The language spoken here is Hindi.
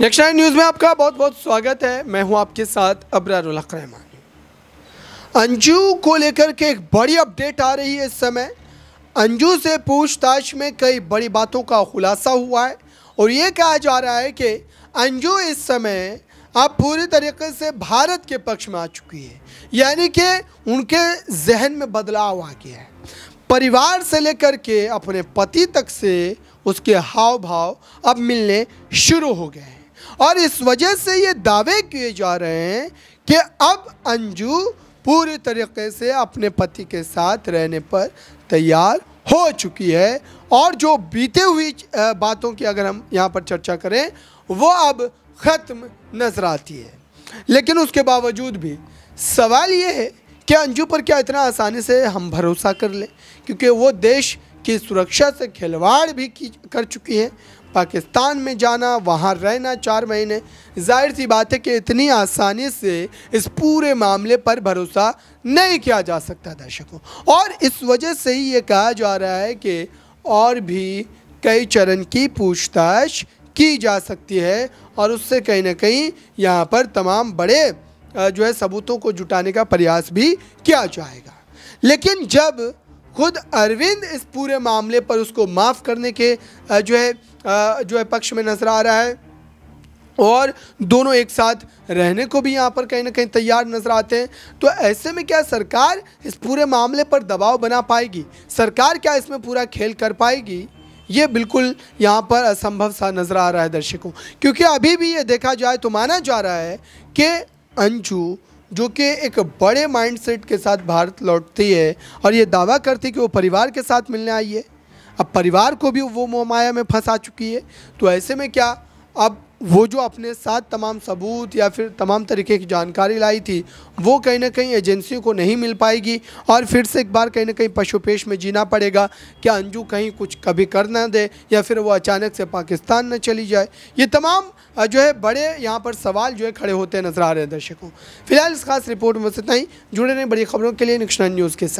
यक्षाय न्यूज़ में आपका बहुत बहुत स्वागत है मैं हूं आपके साथ अबरारुल्लाक रहमान अंजू को लेकर के एक बड़ी अपडेट आ रही है इस समय अंजू से पूछताछ में कई बड़ी बातों का खुलासा हुआ है और ये कहा जा रहा है कि अंजू इस समय आप पूरी तरीके से भारत के पक्ष में आ चुकी है यानी कि उनके जहन में बदलाव आ गया है परिवार से लेकर के अपने पति तक से उसके हाव भाव अब मिलने शुरू हो गए हैं और इस वजह से ये दावे किए जा रहे हैं कि अब अंजू पूरी तरीके से अपने पति के साथ रहने पर तैयार हो चुकी है और जो बीते हुई बातों की अगर हम यहाँ पर चर्चा करें वो अब ख़त्म नज़र आती है लेकिन उसके बावजूद भी सवाल ये है कि अंजू पर क्या इतना आसानी से हम भरोसा कर लें क्योंकि वो देश की सुरक्षा से खिलवाड़ भी की कर चुकी है पाकिस्तान में जाना वहाँ रहना चार महीने जाहिर सी बात है कि इतनी आसानी से इस पूरे मामले पर भरोसा नहीं किया जा सकता दर्शकों और इस वजह से ही ये कहा जा रहा है कि और भी कई चरण की पूछताछ की जा सकती है और उससे कहीं ना कहीं यहाँ पर तमाम बड़े जो है सबूतों को जुटाने का प्रयास भी किया जाएगा लेकिन जब खुद अरविंद इस पूरे मामले पर उसको माफ़ करने के जो है जो है पक्ष में नजर आ रहा है और दोनों एक साथ रहने को भी यहाँ पर कहीं ना कहीं तैयार नजर आते हैं तो ऐसे में क्या सरकार इस पूरे मामले पर दबाव बना पाएगी सरकार क्या इसमें पूरा खेल कर पाएगी ये बिल्कुल यहाँ पर असंभव सा नज़र आ रहा है दर्शकों क्योंकि अभी भी ये देखा जाए तो माना जा रहा है कि अंजू जो कि एक बड़े माइंडसेट के साथ भारत लौटती है और ये दावा करती है कि वो परिवार के साथ मिलने आई है अब परिवार को भी वो मोहमाया में फंसा चुकी है तो ऐसे में क्या अब वो जो अपने साथ तमाम सबूत या फिर तमाम तरीके की जानकारी लाई थी वो कहीं ना कहीं एजेंसियों को नहीं मिल पाएगी और फिर से एक बार कहीं ना कहीं पशुपेश में जीना पड़ेगा कि अंजू कहीं कुछ कभी कर ना दे या फिर वो अचानक से पाकिस्तान न चली जाए ये तमाम जो है बड़े यहाँ पर सवाल जो है खड़े होते नज़र आ रहे हैं दर्शकों फिलहाल इस खास रिपोर्ट में बस इतना ही जुड़े रहें बड़ी खबरों के लिए निक्शना न्यूज़ के साथ